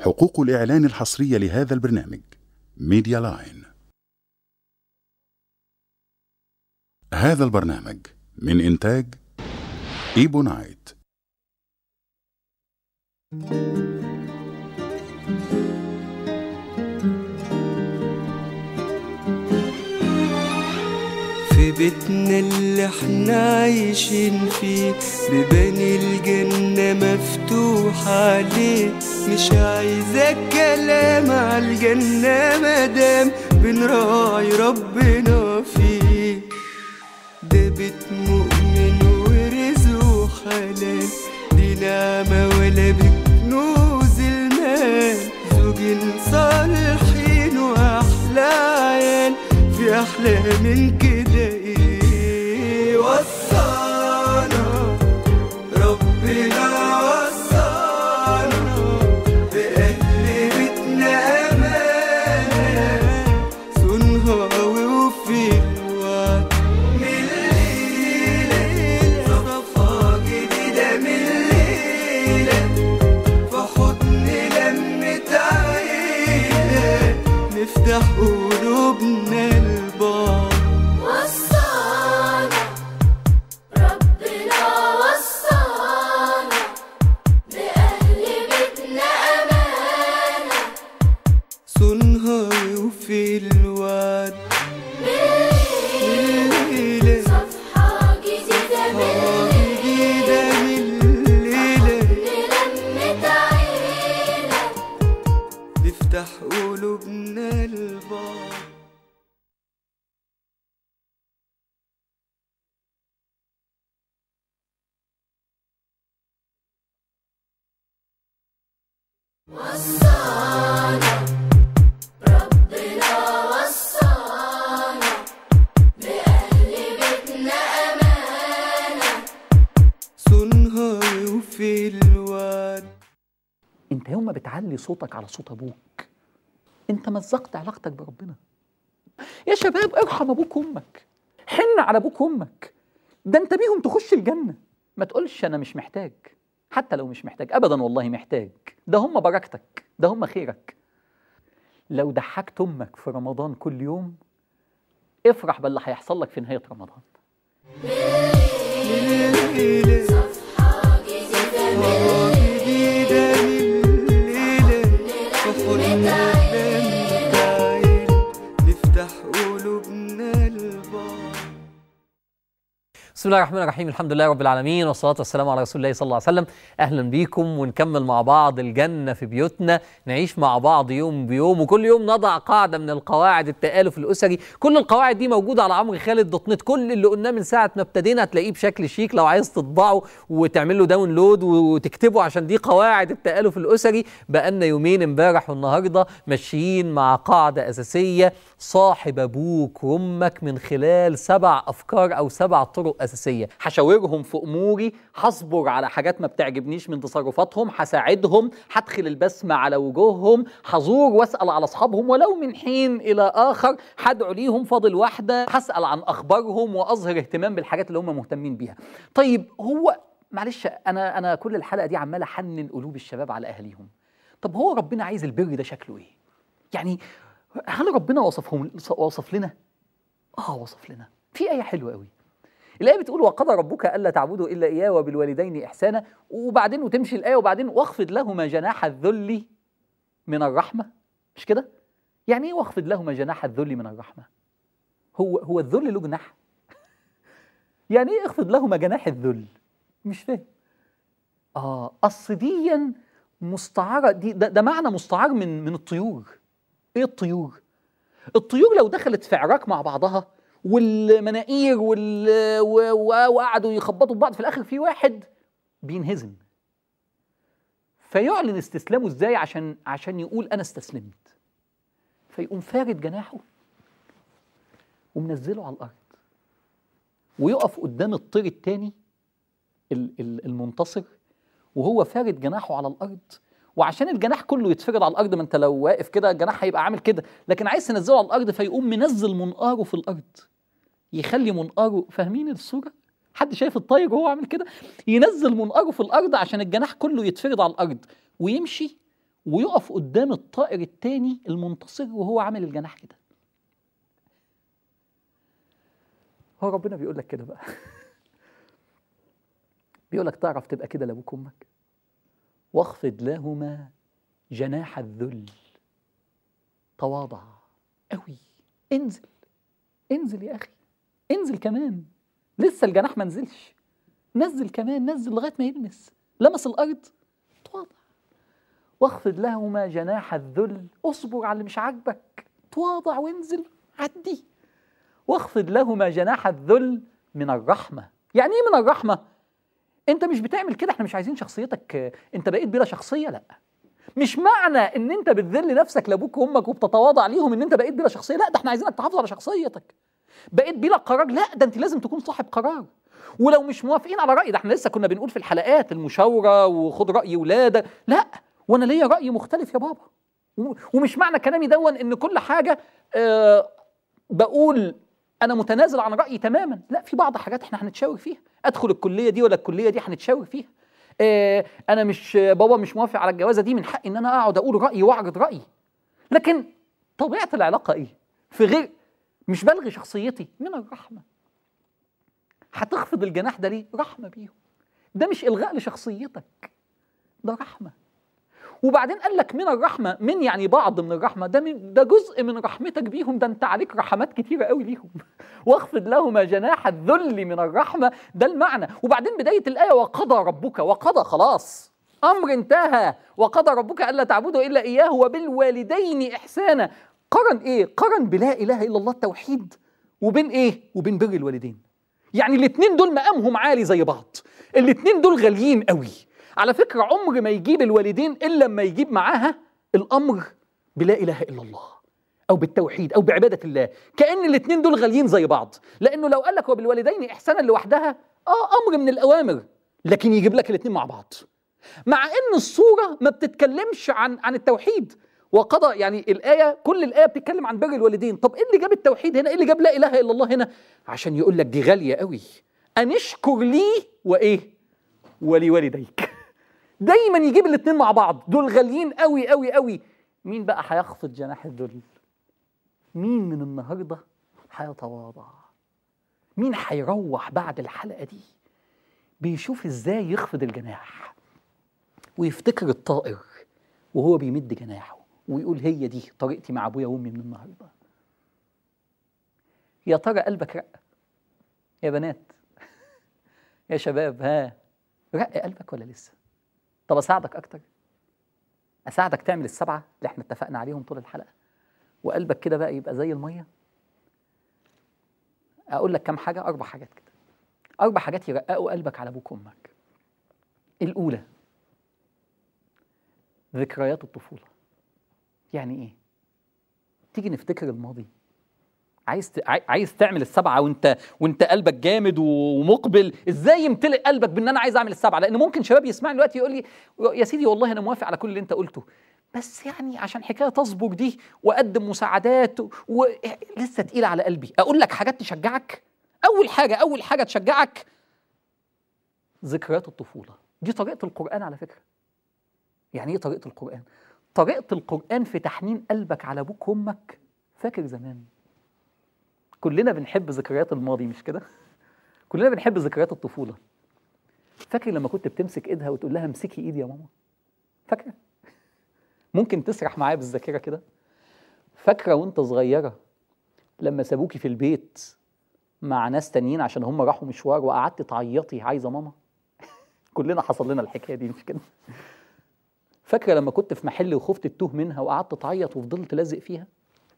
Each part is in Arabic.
حقوق الإعلان الحصرية لهذا البرنامج ميديا لاين هذا البرنامج من إنتاج إيبونايت thank you بيتنا اللي احنا عايشين فيه بباني الجنة مفتوحة عليه مش عايزة كلام عالجنة مدام بنراعي ربنا فيه ده بيت مؤمن ورزق حلال دي نعمة ولا بكنوز المال زوجين صالحين وأحلى عيال في أحلى من كده انت يوم ما بتعلي صوتك على صوت ابوك انت مزقت علاقتك بربنا يا شباب ارحم ابوك وامك حن على ابوك وامك ده انت بيهم تخش الجنه ما تقولش انا مش محتاج حتى لو مش محتاج ابدا والله محتاج ده هم بركتك ده هم خيرك لو ضحكت امك في رمضان كل يوم افرح باللي هيحصل لك في نهايه رمضان صفحه جديده بسم الله الرحمن الرحيم الحمد لله رب العالمين والصلاة والسلام على رسول الله صلى الله عليه وسلم أهلا بيكم ونكمل مع بعض الجنة في بيوتنا نعيش مع بعض يوم بيوم وكل يوم نضع قاعدة من القواعد التآلف الأسري كل القواعد دي موجودة على عمرو خالد دوت نت كل اللي قلناه من ساعة ما ابتدينا هتلاقيه بشكل شيك لو عايز تطبعه وتعمل له داونلود وتكتبه عشان دي قواعد التآلف الأسري بقالنا يومين امبارح والنهاردة ماشيين مع قاعدة أساسية صاحب أبوك وأمك من خلال سبع أفكار أو سبع طرق الاساسيه هشاورهم في اموري هصبر على حاجات ما بتعجبنيش من تصرفاتهم هساعدهم هدخل البسمه على وجوههم هزور واسال على اصحابهم ولو من حين الى اخر هدعو ليهم فاضل واحده هسال عن اخبارهم واظهر اهتمام بالحاجات اللي هم مهتمين بيها طيب هو معلش انا انا كل الحلقه دي عمال احنن قلوب الشباب على اهاليهم طب هو ربنا عايز البر ده شكله ايه يعني هل ربنا وصفهم وصف لنا اه وصف لنا في ايه حلوه قوي الآية بتقول وقضى ربك ألا تعبدوا إلا إياه وبالوالدين إحسانا وبعدين وتمشي الآية وبعدين واخفض لهما جناح الذل من الرحمة مش كده؟ يعني إيه واخفض لهما جناح الذل من الرحمة؟ هو هو الذل له جناح؟ يعني إيه اخفض لهما جناح الذل؟ مش فاهم آه أصل ديا مستعارة دي ده, ده معنى مستعار من من الطيور إيه الطيور؟ الطيور لو دخلت في عراك مع بعضها والمناقير وال... و... و... وقعدوا يخبطوا ببعض في الاخر في واحد بينهزم فيعلن استسلامه ازاي عشان عشان يقول انا استسلمت فيقوم فارد جناحه ومنزله على الارض ويقف قدام الطير التاني المنتصر وهو فارد جناحه على الارض وعشان الجناح كله يتفرد على الارض ما انت لو واقف كده الجناح هيبقى عامل كده لكن عايز تنزله على الارض فيقوم منزل منقاره في الارض يخلي منقاره فاهمين الصوره حد شايف الطير وهو عامل كده ينزل منقاره في الارض عشان الجناح كله يتفرد على الارض ويمشي ويقف قدام الطائر الثاني المنتصر وهو عامل الجناح كده هو ربنا بيقول لك كده بقى بيقول لك تعرف تبقى كده لابوك وامك واخفض لهما جناح الذل تواضع قوي انزل انزل يا اخي انزل كمان لسه الجناح ما نزلش نزل كمان نزل لغايه ما يلمس لمس الارض تواضع واخفض لهما جناح الذل اصبر على اللي مش عاجبك تواضع وانزل عدي واخفض لهما جناح الذل من الرحمه يعني ايه من الرحمه انت مش بتعمل كده احنا مش عايزين شخصيتك انت بقيت بلا شخصيه لا مش معنى ان انت بتذل نفسك لابوك وامك وبتتواضع ليهم ان انت بقيت بلا شخصيه لا ده احنا عايزينك تحافظ على شخصيتك بقيت بلا قرار لا ده انت لازم تكون صاحب قرار ولو مش موافقين على رايي ده احنا لسه كنا بنقول في الحلقات المشاوره وخد راي ولاده لا وانا ليا راي مختلف يا بابا ومش معنى كلامي دون ان كل حاجه آه، بقول انا متنازل عن رايي تماما لا في بعض حاجات احنا هنتشاور فيها ادخل الكليه دي ولا الكليه دي هنتشاور فيها إيه انا مش بابا مش موافق على الجوازه دي من حقي ان انا اقعد اقول رايي واعرض رايي لكن طبيعه العلاقه ايه في غير مش بلغي شخصيتي من الرحمه هتخفض الجناح ده ليه رحمه بيهم ده مش الغاء لشخصيتك ده رحمه وبعدين قال لك من الرحمه من يعني بعض من الرحمه ده من ده جزء من رحمتك بيهم ده انت عليك رحمات كتيره قوي ليهم واخفض لهما جناح الذل من الرحمه ده المعنى وبعدين بدايه الايه وقضى ربك وقضى خلاص امر انتهى وقضى ربك الا تعبدوا الا اياه وبالوالدين احسانا قرن ايه قرن بلا اله الا الله التوحيد وبين ايه وبين بر الوالدين يعني الاثنين دول مقامهم عالي زي بعض الاثنين دول غاليين قوي على فكرة عمر ما يجيب الوالدين إلا لما يجيب معاها الأمر بلا إله إلا الله أو بالتوحيد أو بعبادة الله كأن الاتنين دول غاليين زي بعض لأنه لو قال لك وبالوالدين إحسانا لوحدها آه أمر من الأوامر لكن يجيب لك الاتنين مع بعض مع ان الصوره ما بتتكلمش عن عن التوحيد وقضى يعني الايه كل الايه بتتكلم عن بر الوالدين طب ايه اللي جاب التوحيد هنا ايه اللي جاب لا اله الا الله هنا عشان يقول لك دي غاليه قوي أنشكر لي وايه ولوالديك دايما يجيب الاثنين مع بعض دول غاليين قوي قوي قوي مين بقى هيخفض جناح الذل مين من النهارده هيتواضع مين هيروح بعد الحلقه دي بيشوف ازاي يخفض الجناح ويفتكر الطائر وهو بيمد جناحه ويقول هي دي طريقتي مع ابويا وامي من النهارده يا ترى قلبك رق يا بنات يا شباب ها رق قلبك ولا لسه طب اساعدك اكتر اساعدك تعمل السبعه اللي احنا اتفقنا عليهم طول الحلقه وقلبك كده بقى يبقى زي الميه اقول لك كام حاجه اربع حاجات كده اربع حاجات يرققوا قلبك على ابوك وامك الاولى ذكريات الطفوله يعني ايه تيجي نفتكر الماضي عايز عايز تعمل السبعه وانت وانت قلبك جامد ومقبل ازاي يمتلئ قلبك بان انا عايز اعمل السبعه لان ممكن شباب يسمعني دلوقتي يقول لي يا سيدي والله انا موافق على كل اللي انت قلته بس يعني عشان حكايه تصبج دي واقدم مساعدات ولسه تقيله على قلبي اقول لك حاجات تشجعك اول حاجه اول حاجه تشجعك ذكريات الطفوله دي طريقه القران على فكره يعني ايه طريقه القران طريقه القران في تحنين قلبك على ابوك وامك فاكر زمان كلنا بنحب ذكريات الماضي مش كده؟ كلنا بنحب ذكريات الطفوله فاكر لما كنت بتمسك ايدها وتقول لها امسكي ايدي يا ماما فاكره ممكن تسرح معايا بالذاكره كده فاكره وانت صغيره لما سابوكي في البيت مع ناس تانيين عشان هم راحوا مشوار وقعدت تعيطي عايزه ماما كلنا حصل لنا الحكايه دي مش كده فاكره لما كنت في محل وخفت تتوه منها وقعدت تعيط وفضلت لازق فيها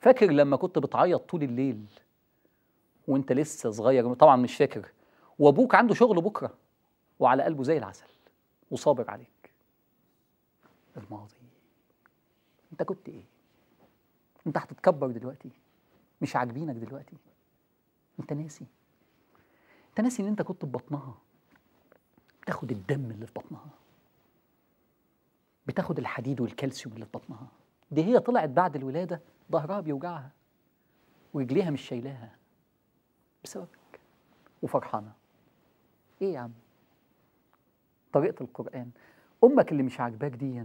فاكر لما كنت بتعيط طول الليل وانت لسه صغير طبعا مش فاكر وابوك عنده شغل بكره وعلى قلبه زي العسل وصابر عليك الماضي انت كنت ايه انت هتتكبر دلوقتي مش عاجبينك دلوقتي انت ناسي انت ناسي ان انت كنت في بطنها بتاخد الدم اللي في بطنها بتاخد الحديد والكالسيوم اللي في بطنها دي هي طلعت بعد الولاده ظهرها بيوجعها ورجليها مش شايلاها بسببك وفرحانة إيه يا عم طريقة القرآن أمك اللي مش عاجباك دي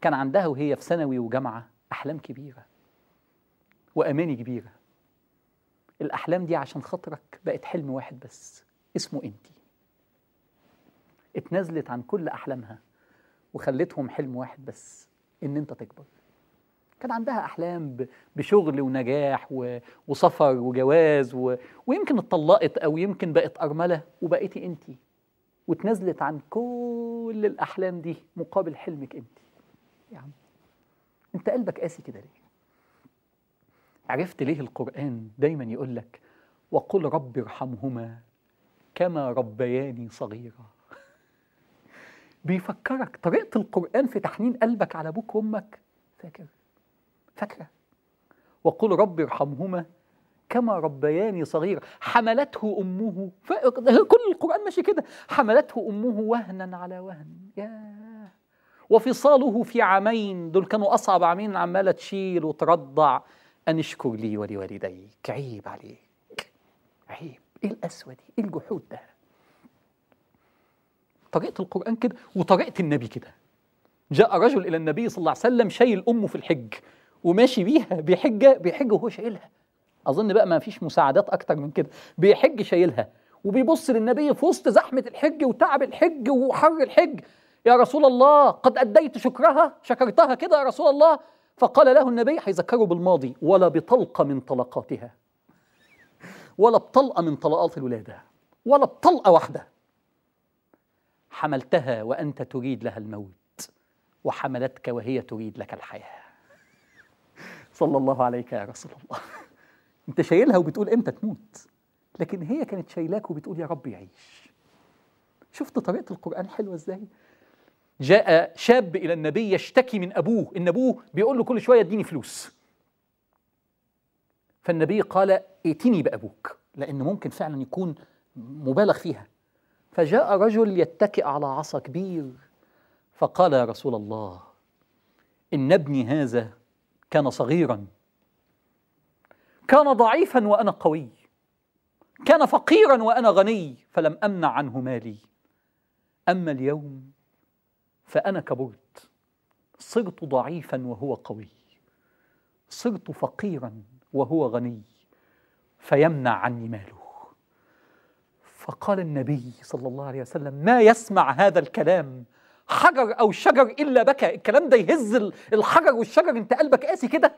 كان عندها وهي في ثانوي وجامعة أحلام كبيرة وأماني كبيرة الأحلام دي عشان خاطرك بقت حلم واحد بس اسمه أنتِ اتنازلت عن كل أحلامها وخلتهم حلم واحد بس إن أنت تكبر كان عندها احلام بشغل ونجاح وسفر وجواز و... ويمكن اتطلقت او يمكن بقت ارمله وبقيتي انت وتنازلت عن كل الاحلام دي مقابل حلمك انت يا يعني عم انت قلبك قاسي كده ليه عرفت ليه القران دايما يقول لك وقل رب ارحمهما كما ربياني صغيرا بيفكرك طريقه القران في تحنين قلبك على ابوك وامك فاكر فاكرة وقل رب ارحمهما كما ربياني صغيرا حملته أمه ف... كل القرآن ماشي كده حملته أمه وهنا على وهن ياه وفصاله في عامين دول كانوا أصعب عامين عمالة تشيل وترضع أن اشكر لي ولوالديك عيب عليك عيب إيه القسوة دي إيه الجحود ده طريقة القرآن كده وطريقة النبي كده جاء رجل إلى النبي صلى الله عليه وسلم شايل أمه في الحج وماشي بيها بيحج بيحج وهو شايلها اظن بقى ما فيش مساعدات اكتر من كده بيحج شايلها وبيبص للنبي في وسط زحمه الحج وتعب الحج وحر الحج يا رسول الله قد اديت شكرها شكرتها كده يا رسول الله فقال له النبي هيذكره بالماضي ولا بطلقه من طلقاتها ولا بطلقه من طلقات الولاده ولا بطلقه واحده حملتها وانت تريد لها الموت وحملتك وهي تريد لك الحياه صلى الله عليك يا رسول الله انت شايلها وبتقول امتى تموت لكن هي كانت شايلاك وبتقول يا رب يعيش شفت طريقه القران حلوه ازاي جاء شاب الى النبي يشتكي من ابوه ان ابوه بيقول له كل شويه اديني فلوس فالنبي قال ائتني بابوك لان ممكن فعلا يكون مبالغ فيها فجاء رجل يتكئ على عصا كبير فقال يا رسول الله ان ابني هذا كان صغيرا كان ضعيفا وانا قوي كان فقيرا وانا غني فلم امنع عنه مالي اما اليوم فانا كبرت صرت ضعيفا وهو قوي صرت فقيرا وهو غني فيمنع عني ماله فقال النبي صلى الله عليه وسلم ما يسمع هذا الكلام حجر او شجر الا بكى الكلام ده يهز الحجر والشجر انت قلبك قاسي كده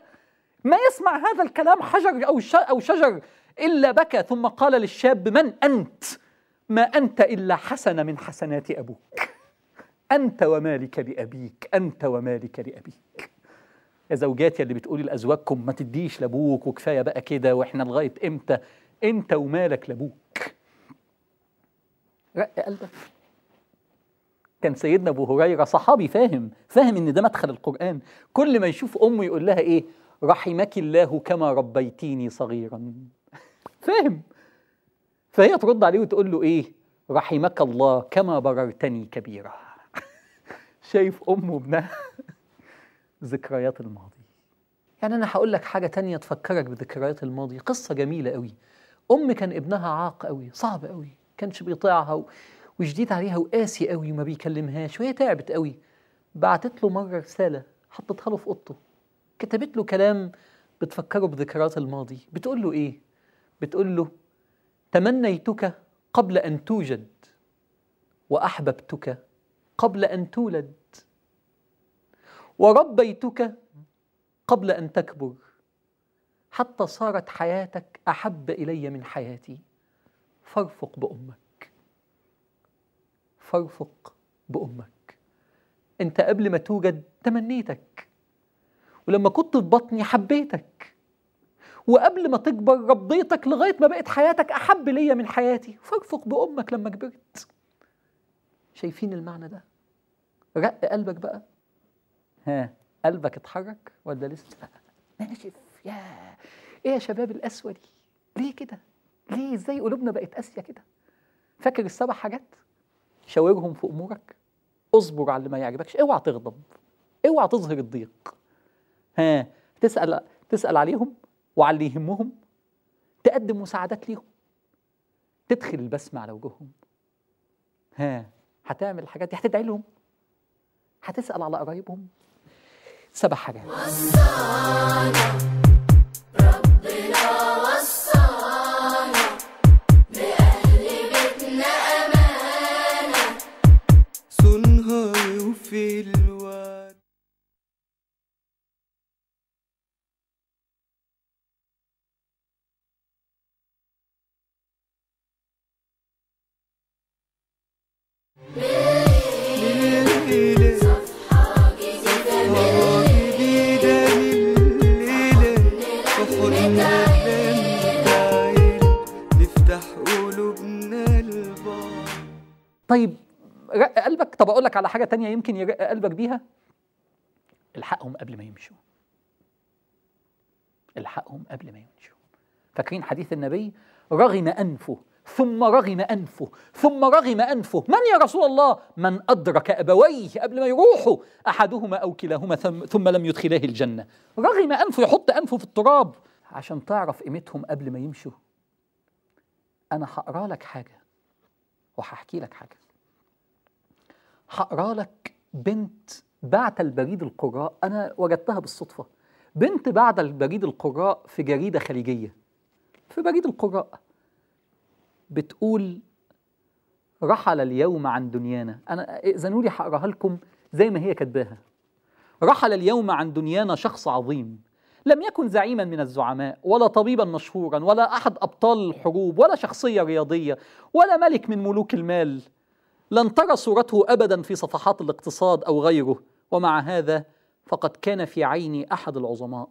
ما يسمع هذا الكلام حجر او او شجر الا بكى ثم قال للشاب من انت ما انت الا حسنه من حسنات ابوك انت ومالك لابيك انت ومالك لابيك يا زوجاتي اللي بتقولي لازواجكم ما تديش لابوك وكفايه بقى كده واحنا لغايه امتى انت ومالك لابوك رق قلبك كان سيدنا ابو هريره صحابي فاهم فاهم ان ده مدخل القران كل ما يشوف امه يقول لها ايه رحمك الله كما ربيتيني صغيرا فاهم فهي ترد عليه وتقول له ايه رحمك الله كما بررتني كبيرا شايف امه وابنها ذكريات الماضي يعني انا هقول لك حاجه تانية تفكرك بذكريات الماضي قصه جميله قوي ام كان ابنها عاق قوي صعب قوي كانش بيطيعها و... وشديد عليها وقاسي قوي وما بيكلمهاش وهي تعبت قوي بعتت له مرة رسالة حطتها له في أوضته كتبت له كلام بتفكره بذكريات الماضي بتقول له إيه؟ بتقول له تمنيتك قبل أن توجد وأحببتك قبل أن تولد وربيتك قبل أن تكبر حتى صارت حياتك أحب إلي من حياتي فارفق بأمك فارفق بأمك أنت قبل ما توجد تمنيتك ولما كنت في بطني حبيتك وقبل ما تكبر ربيتك لغاية ما بقت حياتك أحب ليا من حياتي فارفق بأمك لما كبرت شايفين المعنى ده رق قلبك بقى ها قلبك اتحرك ولا لسه ناشف يا ايه يا شباب القسوه دي ليه كده ليه ازاي قلوبنا بقت قاسيه كده فاكر السبع حاجات شاورهم في امورك اصبر على اللي ما يعجبكش اوعى تغضب اوعى تظهر الضيق ها تسال تسال عليهم وعلى اللي يهمهم تقدم مساعدات ليهم تدخل البسمه على وجوههم ها هتعمل الحاجات دي هتدعي لهم هتسال على قرايبهم سبع حاجات على حاجه تانية يمكن يرق قلبك بيها الحقهم قبل ما يمشوا الحقهم قبل ما يمشوا فاكرين حديث النبي رغم انفه ثم رغم انفه ثم رغم انفه من يا رسول الله من ادرك ابويه قبل ما يروحوا احدهما او كلاهما ثم, ثم لم يدخلاه الجنه رغم انفه يحط انفه في التراب عشان تعرف قيمتهم قبل ما يمشوا انا هقرا لك حاجه وهحكي لك حاجه هقرا لك بنت بعت البريد القراء انا وجدتها بالصدفه بنت بعت البريد القراء في جريده خليجيه في بريد القراء بتقول رحل اليوم عن دنيانا انا اذنوا لي هقراها لكم زي ما هي كاتباها رحل اليوم عن دنيانا شخص عظيم لم يكن زعيما من الزعماء ولا طبيبا مشهورا ولا احد ابطال الحروب ولا شخصيه رياضيه ولا ملك من ملوك المال لن ترى صورته ابدا في صفحات الاقتصاد او غيره ومع هذا فقد كان في عيني احد العظماء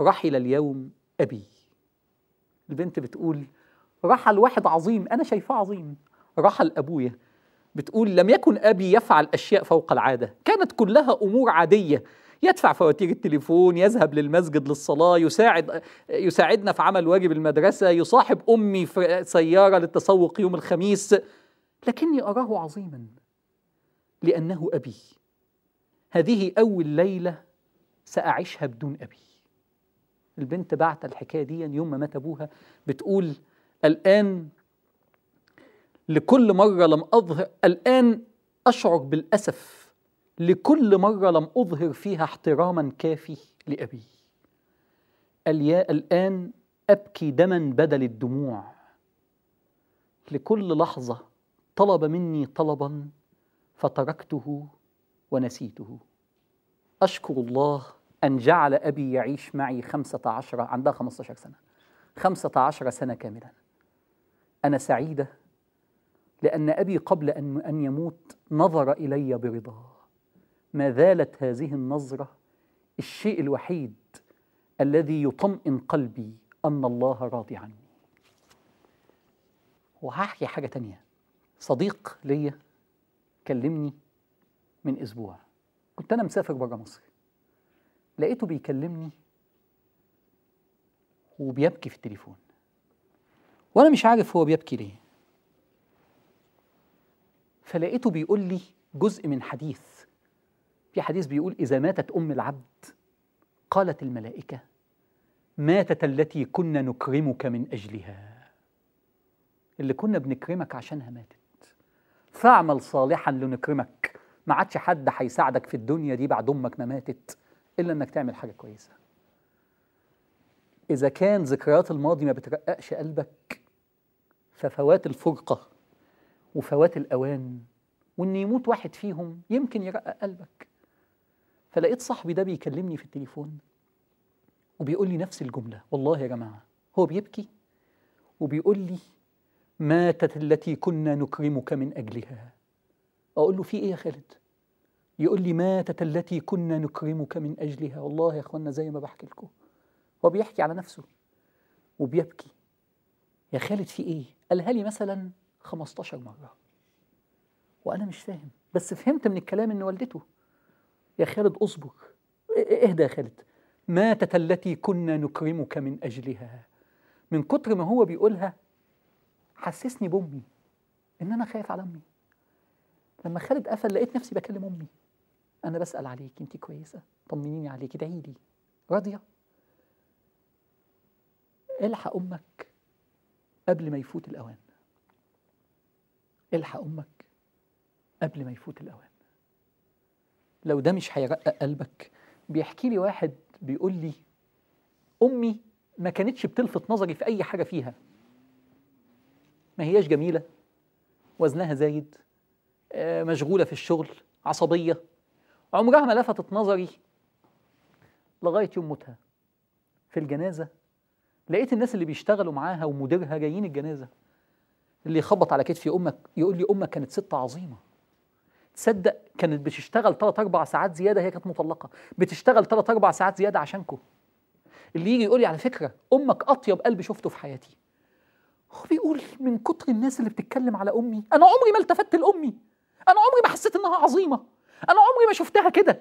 رحل اليوم ابي البنت بتقول رحل واحد عظيم انا شايفاه عظيم رحل ابويا بتقول لم يكن ابي يفعل اشياء فوق العاده كانت كلها امور عاديه يدفع فواتير التليفون يذهب للمسجد للصلاة يساعد يساعدنا في عمل واجب المدرسة يصاحب أمي في سيارة للتسوق يوم الخميس لكني أراه عظيما لأنه أبي هذه أول ليلة سأعيشها بدون أبي البنت بعت الحكاية دي يوم ما مات أبوها بتقول الآن لكل مرة لم أظهر الآن أشعر بالأسف لكل مرة لم أظهر فيها احتراما كافي لأبي قال يا الآن أبكي دما بدل الدموع لكل لحظة طلب مني طلبا فتركته ونسيته أشكر الله أن جعل أبي يعيش معي خمسة عشر عندها خمسة عشر سنة خمسة عشر سنة كاملا أنا سعيدة لأن أبي قبل أن أن يموت نظر إلي برضاه ما زالت هذه النظرة الشيء الوحيد الذي يطمئن قلبي أن الله راضي عني وهحكي حاجة تانية صديق ليا كلمني من اسبوع كنت انا مسافر بره مصر لقيته بيكلمني وبيبكي في التليفون وانا مش عارف هو بيبكي ليه فلقيته بيقول لي جزء من حديث في حديث بيقول اذا ماتت ام العبد قالت الملائكه ماتت التي كنا نكرمك من اجلها اللي كنا بنكرمك عشانها ماتت فاعمل صالحا لنكرمك ما عادش حد هيساعدك في الدنيا دي بعد امك ما ماتت الا انك تعمل حاجه كويسه اذا كان ذكريات الماضي ما بترققش قلبك ففوات الفرقه وفوات الاوان وان يموت واحد فيهم يمكن يرقق قلبك فلقيت صاحبي ده بيكلمني في التليفون وبيقول لي نفس الجمله والله يا جماعه هو بيبكي وبيقول لي ماتت التي كنا نكرمك من أجلها أقول له في إيه يا خالد يقول لي ماتت التي كنا نكرمك من أجلها والله يا أخوانا زي ما بحكي لكم هو بيحكي على نفسه وبيبكي يا خالد في إيه قالها لي مثلا 15 مرة وأنا مش فاهم بس فهمت من الكلام إن والدته يا خالد أصبر اهدى إيه، إيه يا خالد ماتت التي كنا نكرمك من أجلها من كتر ما هو بيقولها حسسني بامي ان انا خايف على امي لما خالد قفل لقيت نفسي بكلم امي انا بسال عليك انت كويسه طمنيني عليك ادعي لي راضيه الحق امك قبل ما يفوت الاوان الحق امك قبل ما يفوت الاوان لو ده مش هيرقق قلبك بيحكي لي واحد بيقول لي امي ما كانتش بتلفت نظري في اي حاجه فيها ما هياش جميلة وزنها زايد آه، مشغولة في الشغل عصبية عمرها ما لفتت نظري لغاية يوم موتها في الجنازة لقيت الناس اللي بيشتغلوا معاها ومديرها جايين الجنازة اللي يخبط على كتفي أمك يقول لي أمك كانت ست عظيمة تصدق كانت بتشتغل تلات أربع ساعات زيادة هي كانت مطلقة بتشتغل تلات أربع ساعات زيادة عشانكم اللي يجي يقول لي على فكرة أمك أطيب قلب شفته في حياتي هو بيقول من كتر الناس اللي بتتكلم على امي انا عمري ما التفت لامي انا عمري ما حسيت انها عظيمه انا عمري ما شفتها كده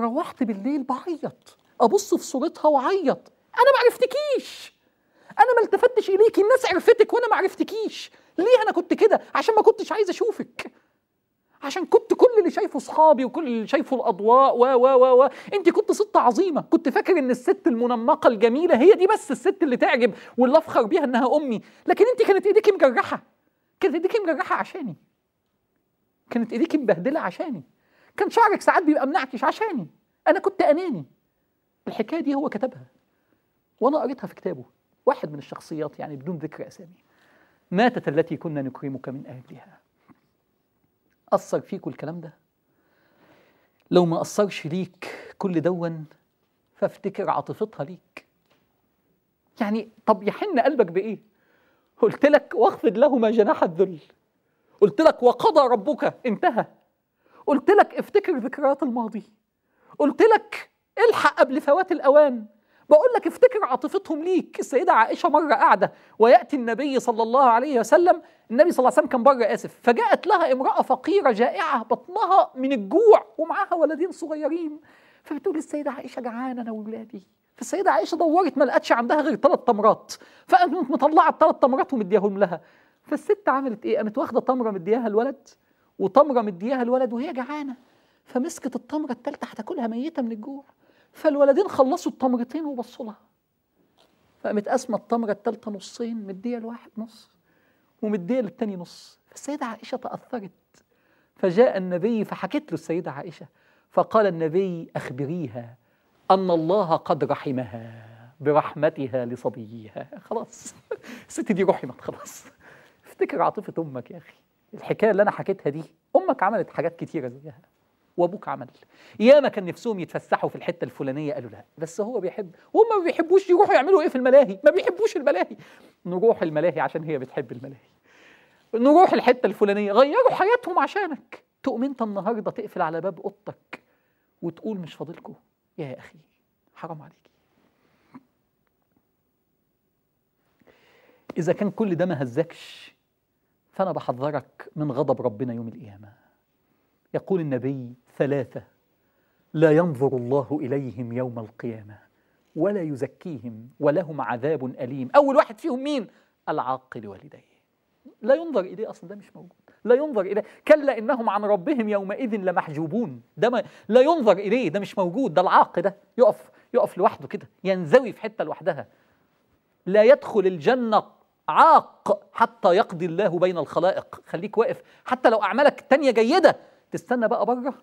روحت بالليل بعيط ابص في صورتها واعيط انا ما عرفتكيش انا ما التفتش اليكي الناس عرفتك وانا ما عرفتكيش ليه انا كنت كده عشان ما كنتش عايز اشوفك عشان كنت كل اللي شايفه اصحابي وكل اللي شايفه الاضواء و و و و انت كنت ست عظيمه كنت فاكر ان الست المنمقه الجميله هي دي بس الست اللي تعجب واللي افخر بيها انها امي لكن انت كانت ايديكي مجرحه كانت ايديكي مجرحه عشاني كانت ايديكي مبهدله عشاني كان شعرك ساعات بيبقى منعكش عشاني انا كنت اناني الحكايه دي هو كتبها وانا قريتها في كتابه واحد من الشخصيات يعني بدون ذكر اسامي ماتت التي كنا نكرمك من اجلها أثر فيكوا الكلام ده لو ما أثرش ليك كل دون فافتكر عاطفتها ليك يعني طب يحن قلبك بإيه قلت لك واخفض لهما جناح الذل قلت لك وقضى ربك انتهى قلت لك افتكر ذكريات الماضي قلت لك الحق قبل فوات الأوان بقول لك افتكر عاطفتهم ليك السيدة عائشة مرة قاعدة ويأتي النبي صلى الله عليه وسلم النبي صلى الله عليه وسلم كان بره آسف فجاءت لها امرأة فقيرة جائعة بطنها من الجوع ومعاها ولدين صغيرين فبتقول السيدة عائشة جعانة أنا وولادي فالسيدة عائشة دورت ما لقتش عندها غير ثلاث تمرات فقامت مطلعة الثلاث تمرات ومدياهم لها فالست عملت ايه؟ قامت واخدة تمرة مدياها الولد وتمرة مدياها الولد وهي جعانة فمسكت التمرة الثالثة هتاكلها ميتة من الجوع فالولدين خلصوا التمرتين وبصوا لها فقامت قاسمه التمره الثالثه نصين مديه لواحد نص ومديه للتاني نص فالسيده عائشه تاثرت فجاء النبي فحكت له السيده عائشه فقال النبي اخبريها ان الله قد رحمها برحمتها لصبيها خلاص الست دي رحمت خلاص افتكر عاطفه امك يا اخي الحكايه اللي انا حكيتها دي امك عملت حاجات كتيره زيها وابوك عمل ياما كان نفسهم يتفسحوا في الحته الفلانيه قالوا لا بس هو بيحب وهم ما بيحبوش يروحوا يعملوا ايه في الملاهي ما بيحبوش الملاهي نروح الملاهي عشان هي بتحب الملاهي نروح الحته الفلانيه غيروا حياتهم عشانك تقوم انت النهارده تقفل على باب اوضتك وتقول مش فاضلكم يا اخي حرام عليكي اذا كان كل ده ما هزكش فانا بحذرك من غضب ربنا يوم القيامه يقول النبي ثلاثة لا ينظر الله إليهم يوم القيامة ولا يزكيهم ولهم عذاب أليم أول واحد فيهم مين؟ العاق لوالديه لا ينظر إليه أصلا ده مش موجود لا ينظر إليه كلا إنهم عن ربهم يومئذ لمحجوبون ده ما لا ينظر إليه ده مش موجود ده العاق ده يقف يقف لوحده كده ينزوي في حتة لوحدها لا يدخل الجنة عاق حتى يقضي الله بين الخلائق خليك واقف حتى لو أعمالك تانية جيدة تستنى بقى بره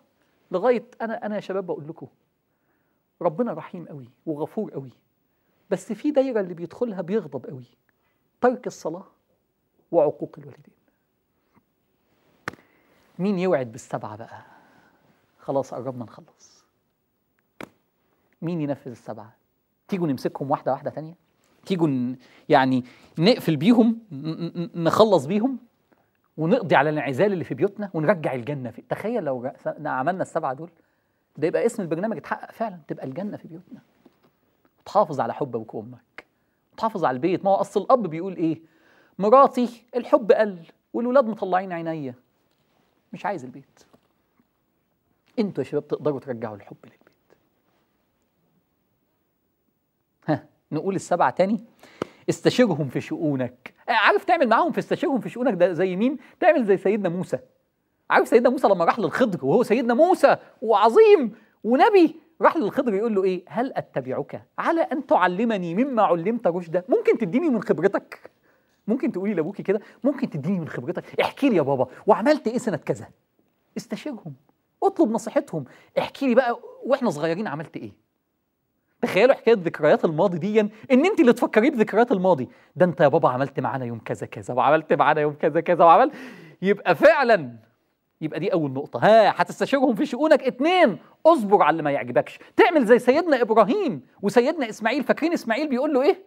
لغايه انا انا يا شباب بقول لكم ربنا رحيم قوي وغفور قوي بس في دايره اللي بيدخلها بيغضب قوي ترك الصلاه وعقوق الوالدين مين يوعد بالسبعه بقى خلاص قربنا نخلص مين ينفذ السبعه تيجوا نمسكهم واحده واحده تانية تيجوا يعني نقفل بيهم نخلص بيهم ونقضي على الانعزال اللي في بيوتنا ونرجع الجنه في تخيل لو نعم، عملنا السبعه دول ده يبقى اسم البرنامج اتحقق فعلا تبقى الجنه في بيوتنا تحافظ على حبك وامك تحافظ على البيت ما هو اصل الاب بيقول ايه مراتي الحب قل والولاد مطلعين عينيا مش عايز البيت انتوا يا شباب تقدروا ترجعوا الحب للبيت ها نقول السبعه تاني استشيرهم في شؤونك آه، عارف تعمل معاهم في استشيرهم في شؤونك ده زي مين تعمل زي سيدنا موسى عارف سيدنا موسى لما راح للخضر وهو سيدنا موسى وعظيم ونبي راح للخضر يقول له ايه هل اتبعك على ان تعلمني مما علمت رشدا ممكن تديني من خبرتك ممكن تقولي لابوكي كده ممكن تديني من خبرتك احكي لي يا بابا وعملت ايه سنه كذا استشيرهم اطلب نصيحتهم احكي لي بقى واحنا صغيرين عملت ايه تخيلوا حكايه ذكريات الماضي دي ان انت اللي تفكريه بذكريات الماضي ده انت يا بابا عملت معانا يوم كذا كذا وعملت معانا يوم كذا كذا وعمل يبقى فعلا يبقى دي اول نقطه ها هتستشيرهم في شؤونك اتنين اصبر على اللي ما يعجبكش تعمل زي سيدنا ابراهيم وسيدنا اسماعيل فاكرين اسماعيل بيقول له ايه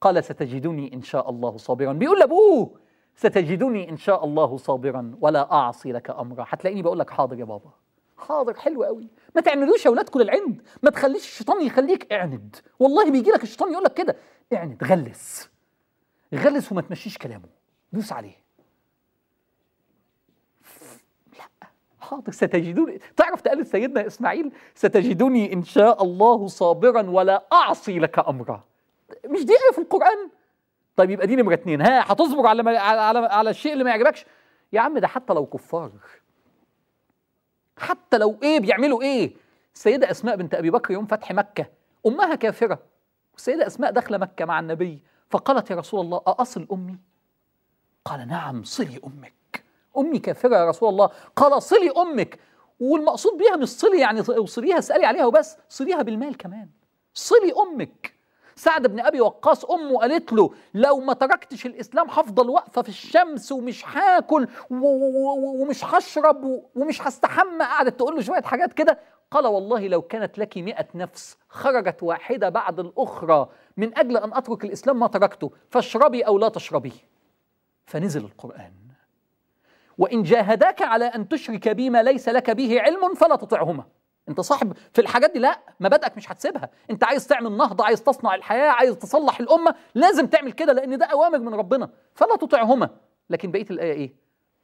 قال ستجدني ان شاء الله صابرا بيقول لابوه ستجدني ان شاء الله صابرا ولا اعصي لك امرا هتلاقيني بقول لك حاضر يا بابا حاضر حلو قوي ما تعملوش يا ولاد كل العند ما تخليش الشيطان يخليك اعند والله بيجي لك الشيطان يقول لك كده اعند غلس غلس وما تمشيش كلامه دوس عليه لا حاضر ستجدوني تعرف تقال سيدنا اسماعيل ستجدني ان شاء الله صابرا ولا اعصي لك امرا مش دي ايه في القران طيب يبقى دي نمره اتنين ها هتصبر على على على على الشيء اللي ما يعجبكش يا عم ده حتى لو كفار حتى لو ايه بيعملوا ايه السيده اسماء بنت ابي بكر يوم فتح مكه امها كافره والسيده اسماء داخله مكه مع النبي فقالت يا رسول الله أأصل أمي؟ قال نعم صلي أمك أمي كافرة يا رسول الله قال صلي أمك والمقصود بيها مش صلي يعني وصليها اسألي عليها وبس صليها بالمال كمان صلي أمك سعد بن ابي وقاص امه قالت له لو ما تركتش الاسلام هفضل واقفه في الشمس ومش هاكل ومش هشرب ومش هستحمى قعدت تقول له شويه حاجات كده قال والله لو كانت لك مئة نفس خرجت واحدة بعد الأخرى من أجل أن أترك الإسلام ما تركته فاشربي أو لا تشربي فنزل القرآن وإن جاهداك على أن تشرك بي ما ليس لك به علم فلا تطعهما انت صاحب في الحاجات دي لا مبادئك مش هتسيبها انت عايز تعمل نهضه عايز تصنع الحياه عايز تصلح الامه لازم تعمل كده لان ده اوامر من ربنا فلا تطعهما لكن بقيه الايه ايه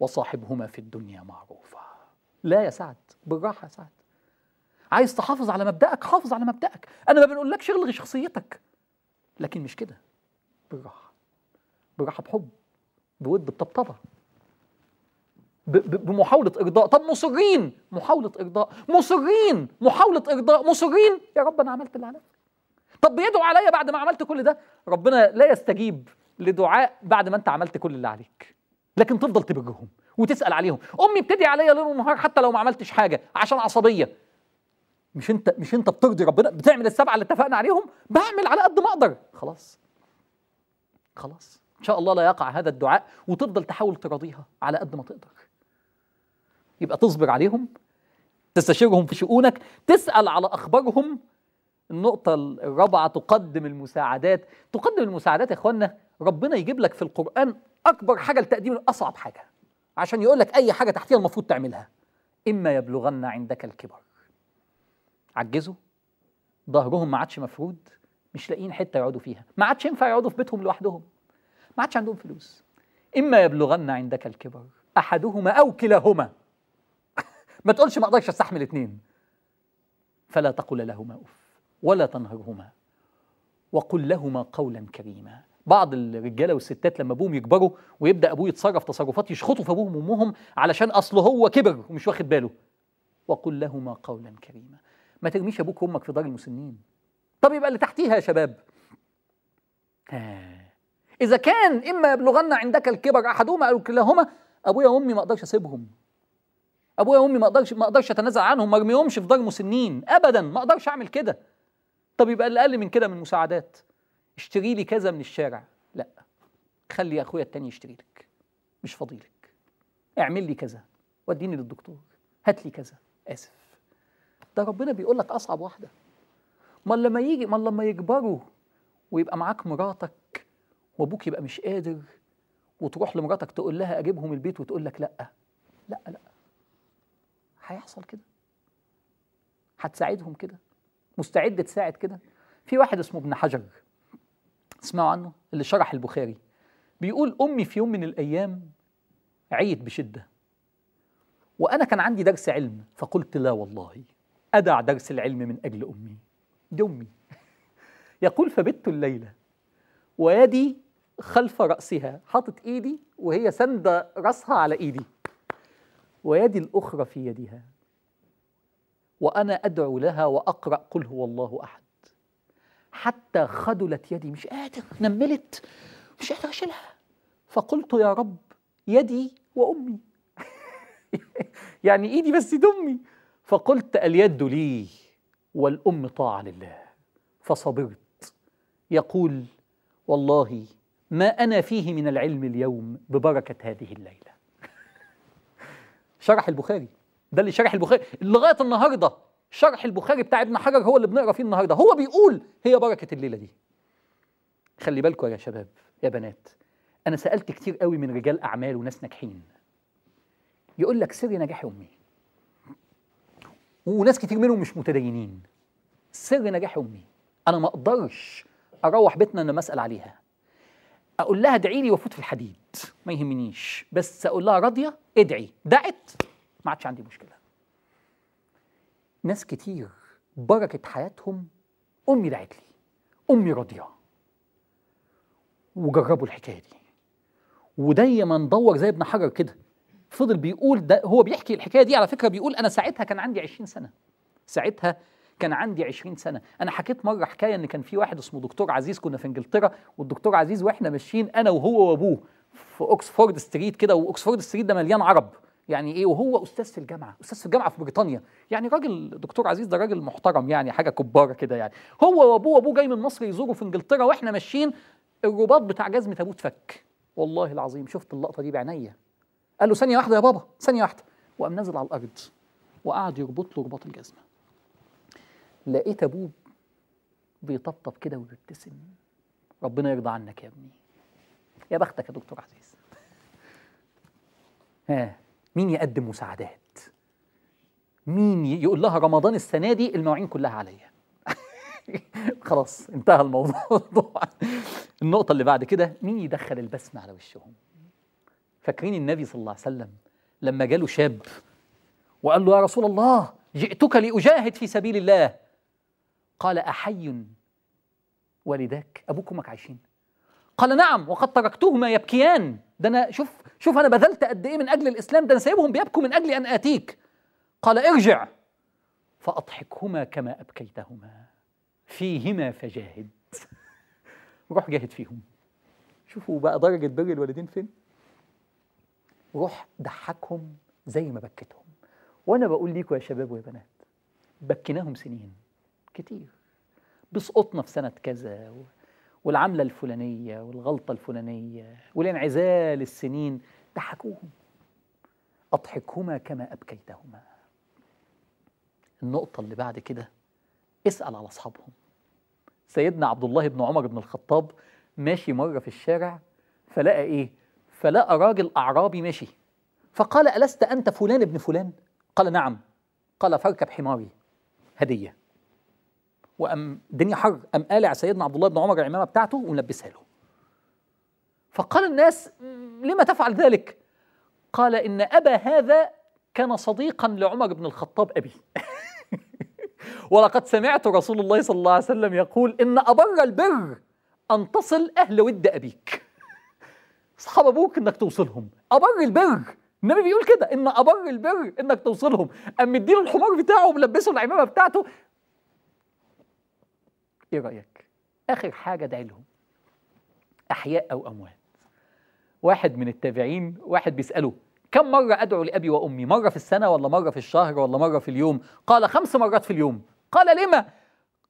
وصاحبهما في الدنيا معروفه لا يا سعد بالراحه يا سعد عايز تحافظ على مبدأك حافظ على مبدأك انا ما بنقولكش الغي شخصيتك لكن مش كده بالراحه بالراحه بحب بود بطبطبه بمحاولة إرضاء طب مصرين محاولة إرضاء مصرين محاولة إرضاء مصرين يا رب أنا عملت اللي عليك طب بيدعو عليا بعد ما عملت كل ده ربنا لا يستجيب لدعاء بعد ما أنت عملت كل اللي عليك لكن تفضل تبرهم وتسأل عليهم أمي بتدعي عليا ليل ونهار حتى لو ما عملتش حاجة عشان عصبية مش أنت مش أنت بترضي ربنا بتعمل السبعة اللي اتفقنا عليهم بعمل على قد ما أقدر خلاص خلاص إن شاء الله لا يقع هذا الدعاء وتفضل تحاول تراضيها على قد ما تقدر يبقى تصبر عليهم تستشيرهم في شؤونك تسأل على أخبارهم النقطة الرابعة تقدم المساعدات تقدم المساعدات يا إخوانا ربنا يجيب لك في القرآن أكبر حاجة لتقديم أصعب حاجة عشان يقول لك أي حاجة تحتيها المفروض تعملها إما يبلغن عندك الكبر عجزوا ظهرهم ما عادش مفرود مش لاقيين حتة يقعدوا فيها ما عادش ينفع يقعدوا في بيتهم لوحدهم ما عادش عندهم فلوس إما يبلغن عندك الكبر أحدهما أو كلاهما ما تقولش ما اقدرش استحمل اثنين فلا تقل لهما اف ولا تنهرهما وقل لهما قولا كريما بعض الرجاله والستات لما ابوهم يكبروا ويبدا ابوه يتصرف تصرفات يشخطوا في ابوهم وامهم علشان اصل هو كبر ومش واخد باله وقل لهما قولا كريما ما ترميش ابوك وامك في دار المسنين طب يبقى اللي تحتيها يا شباب ها. اذا كان اما يبلغن عندك الكبر احدهما او كلاهما ابويا وامي ما اقدرش اسيبهم ابويا وامي ما اقدرش ما اقدرش اتنازل عنهم ما ارميهمش في دار مسنين ابدا ما اقدرش اعمل كده طب يبقى الاقل من كده من مساعدات اشتري لي كذا من الشارع لا خلي اخويا التاني يشتري لك مش فضيلك اعمل لي كذا وديني للدكتور هات لي كذا اسف ده ربنا بيقول لك اصعب واحده ما لما يجي ما لما يكبروا ويبقى معاك مراتك وابوك يبقى مش قادر وتروح لمراتك تقول لها اجيبهم البيت وتقول لك لا لا لا هيحصل كده هتساعدهم كده مستعد تساعد كده في واحد اسمه ابن حجر اسمعوا عنه اللي شرح البخاري بيقول امي في يوم من الايام عيت بشده وانا كان عندي درس علم فقلت لا والله ادع درس العلم من اجل امي دي امي يقول فبت الليله ويدي خلف راسها حاطط ايدي وهي ساندة راسها على ايدي ويدي الأخرى في يدها وأنا أدعو لها وأقرأ قل هو الله أحد حتى خدلت يدي مش قادر نملت مش قادر أشيلها فقلت يا رب يدي وأمي يعني إيدي بس دمي فقلت اليد لي والأم طاعة لله فصبرت يقول والله ما أنا فيه من العلم اليوم ببركة هذه الليلة شرح البخاري ده اللي شرح البخاري لغايه النهارده شرح البخاري بتاع ابن حجر هو اللي بنقرا فيه النهارده هو بيقول هي بركه الليله دي خلي بالكم يا شباب يا بنات انا سالت كتير قوي من رجال اعمال وناس ناجحين يقول لك سر نجاح امي وناس كتير منهم مش متدينين سر نجاح امي انا ما اقدرش اروح بيتنا ان مسال عليها اقول لها ادعي لي وافوت في الحديد ما يهمنيش بس اقول لها راضيه ادعي دعت ما عادش عندي مشكله ناس كتير بركه حياتهم امي دعت لي امي راضيه وجربوا الحكايه دي ودايما دور زي ابن حجر كده فضل بيقول ده هو بيحكي الحكايه دي على فكره بيقول انا ساعتها كان عندي 20 سنه ساعتها كان عندي 20 سنه انا حكيت مره حكايه ان كان في واحد اسمه دكتور عزيز كنا في انجلترا والدكتور عزيز واحنا ماشيين انا وهو وابوه في اوكسفورد ستريت كده واوكسفورد ستريت ده مليان عرب يعني ايه وهو استاذ في الجامعه استاذ في الجامعه في بريطانيا يعني راجل دكتور عزيز ده راجل محترم يعني حاجه كباره كده يعني هو وابوه وابوه جاي من مصر يزوروا في انجلترا واحنا ماشيين الرباط بتاع جزمه ابوه اتفك والله العظيم شفت اللقطه دي بعينيا قال له ثانيه واحده يا بابا ثانيه واحده وقام نازل على الارض وقعد يربط له رباط الجزمه لقيت ابوه بيطبطب كده وبيبتسم ربنا يرضى عنك يا ابني يا بختك يا دكتور عزيز ها مين يقدم مساعدات مين يقول لها رمضان السنه دي المواعين كلها عليا خلاص انتهى الموضوع النقطة اللي بعد كده مين يدخل البسمة على وشهم فاكرين النبي صلى الله عليه وسلم لما جاله شاب وقال له يا رسول الله جئتك لأجاهد في سبيل الله قال أحي والداك أبوك وأمك عايشين قال نعم وقد تركتهما يبكيان ده أنا شوف شوف أنا بذلت قد إيه من أجل الإسلام ده أنا سايبهم بيبكوا من أجل أن آتيك قال ارجع فأضحكهما كما أبكيتهما فيهما فجاهد روح جاهد فيهم شوفوا بقى درجة بر الوالدين فين روح ضحكهم زي ما بكتهم وأنا بقول ليكوا يا شباب ويا بنات بكيناهم سنين كتير بسقطنا في سنة كذا والعملة الفلانية والغلطة الفلانية والانعزال السنين ضحكوهم أضحكهما كما أبكيتهما النقطة اللي بعد كده اسأل على أصحابهم سيدنا عبد الله بن عمر بن الخطاب ماشي مرة في الشارع فلقى إيه؟ فلقى راجل أعرابي ماشي فقال ألست أنت فلان ابن فلان؟ قال نعم قال فاركب حماري هدية وقام الدنيا حر قام قالع سيدنا عبد الله بن عمر العمامه بتاعته وملبسها له فقال الناس لما تفعل ذلك قال ان ابا هذا كان صديقا لعمر بن الخطاب ابي ولقد سمعت رسول الله صلى الله عليه وسلم يقول ان ابر البر ان تصل اهل ود ابيك اصحاب ابوك انك توصلهم ابر البر النبي بيقول كده ان ابر البر انك توصلهم قام مديله الحمار بتاعه وملبسه العمامه بتاعته ايه رايك اخر حاجه ادعي لهم احياء او اموات واحد من التابعين واحد بيساله كم مرة أدعو لأبي وأمي مرة في السنة ولا مرة في الشهر ولا مرة في اليوم قال خمس مرات في اليوم قال لما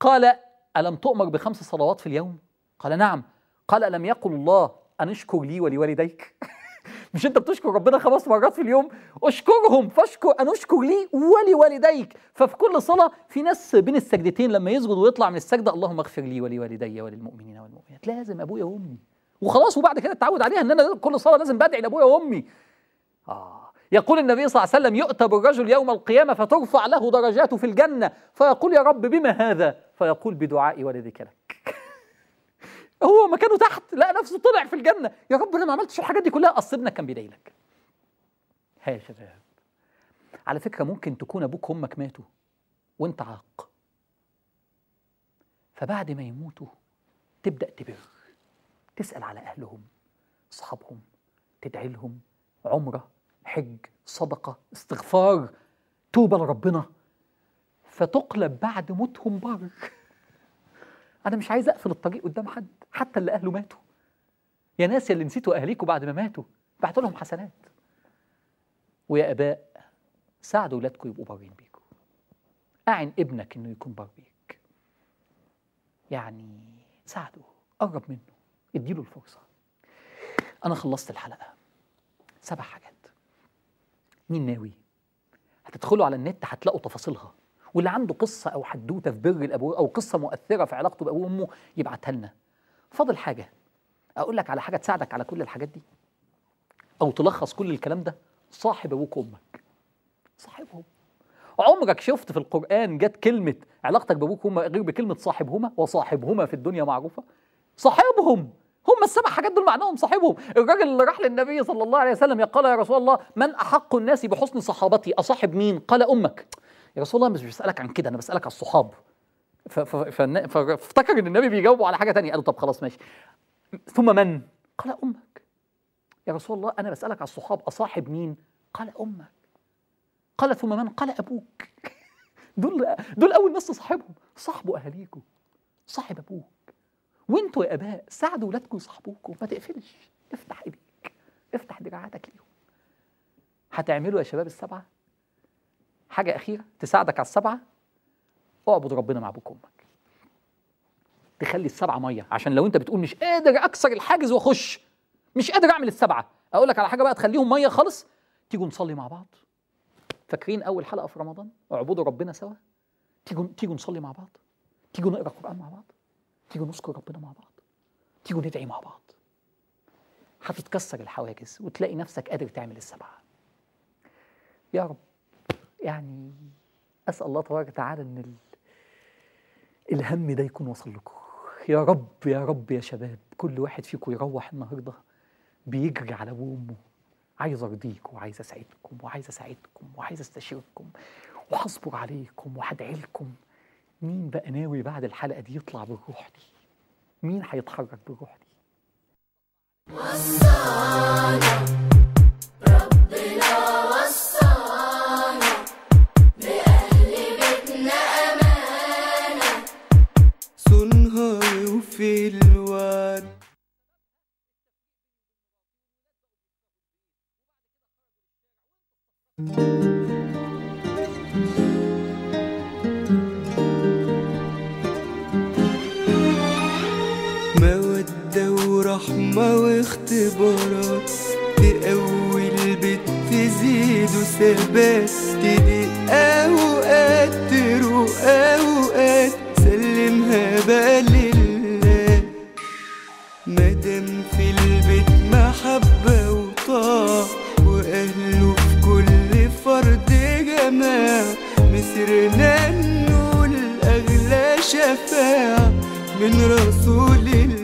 قال ألم تؤمر بخمس صلوات في اليوم قال نعم قال ألم يقل الله أن اشكر لي ولوالديك مش انت بتشكر ربنا خمس مرات في اليوم اشكرهم فاشكر ان اشكر لي ولوالديك ففي كل صلاه في ناس بين السجدتين لما يسجد ويطلع من السجده اللهم اغفر لي ولوالدي وللمؤمنين والمؤمنات لازم ابويا وامي وخلاص وبعد كده اتعود عليها ان انا كل صلاه لازم بدعي لابويا وامي اه يقول النبي صلى الله عليه وسلم يؤتى بالرجل يوم القيامه فترفع له درجاته في الجنه فيقول يا رب بما هذا فيقول بدعاء والدك لك هو مكانه تحت لقى نفسه طلع في الجنه يا رب انا ما عملتش الحاجات دي كلها اصل ابنك كان بيدايلك ها يا شباب على فكره ممكن تكون ابوك وامك ماتوا وانت عاق فبعد ما يموتوا تبدا تبر تسال على اهلهم اصحابهم تدعي لهم عمره حج صدقه استغفار توبه لربنا فتقلب بعد موتهم بر انا مش عايز اقفل الطريق قدام حد حتى اللي أهله ماتوا يا ناس اللي نسيتوا أهليكم بعد ما ماتوا بعتوا لهم حسنات ويا آباء ساعدوا أولادكم يبقوا بارين بيكم أعن ابنك إنه يكون بار بيك يعني ساعده قرب منه اديله الفرصة أنا خلصت الحلقة سبع حاجات مين ناوي هتدخلوا على النت هتلاقوا تفاصيلها واللي عنده قصة أو حدوتة في بر الأبواب أو قصة مؤثرة في علاقته بأبوه وأمه يبعتها لنا فاضل حاجه اقول لك على حاجه تساعدك على كل الحاجات دي او تلخص كل الكلام ده صاحب ابوك وامك صاحبهم عمرك شفت في القران جت كلمه علاقتك بابوك وامك غير بكلمه صاحبهما وصاحبهما في الدنيا معروفه صاحبهم هم السبع حاجات دول معناهم صاحبهم الراجل اللي راح للنبي صلى الله عليه وسلم قال يا رسول الله من احق الناس بحسن صحابتي اصاحب مين قال امك يا رسول الله مش بسالك عن كده انا بسالك عن الصحاب فافتكر ان النبي بيجاوبه على حاجه تانية قال له طب خلاص ماشي ثم من؟ قال امك يا رسول الله انا بسالك على الصحاب اصاحب مين؟ قال امك قال ثم من؟ قال ابوك دول دول اول ناس تصاحبهم صاحبوا اهاليكم صاحب ابوك وانتوا يا اباء ساعدوا ولادكم يصاحبوكم ما تقفلش افتح ايديك افتح دراعاتك ليهم هتعملوا يا شباب السبعه حاجه اخيره تساعدك على السبعه اعبد ربنا مع ابوك وامك تخلي السبعه ميه عشان لو انت بتقول مش قادر اكسر الحاجز واخش مش قادر اعمل السبعه اقول لك على حاجه بقى تخليهم ميه خالص تيجوا نصلي مع بعض فاكرين اول حلقه في رمضان اعبدوا ربنا سوا تيجوا تيجوا نصلي مع بعض تيجوا نقرا القران مع بعض تيجوا نذكر ربنا مع بعض تيجوا ندعي مع بعض هتتكسر الحواجز وتلاقي نفسك قادر تعمل السبعه يا رب يعني اسال الله تبارك وتعالى ان الهم ده يكون وصل لكم يا رب يا رب يا شباب كل واحد فيكم يروح النهارده بيجري على ابوه وامه عايز ارضيكم وعايز اسعدكم وعايز اساعدكم وعايز استشيركم وهصبر عليكم وهدعي لكم مين بقى ناوي بعد الحلقه دي يطلع بالروح دي مين هيتحرك بالروح دي سرنا انه الاغلى شفاعه من رسول الله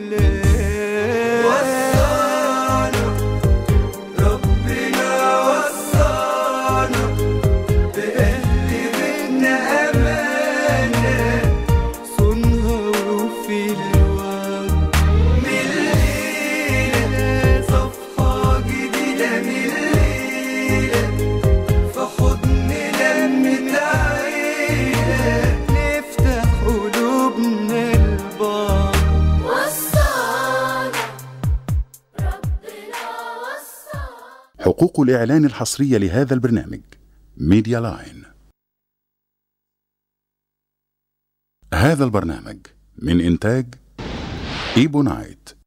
الإعلان الحصري لهذا البرنامج ميديا لاين هذا البرنامج من إنتاج إيبونايت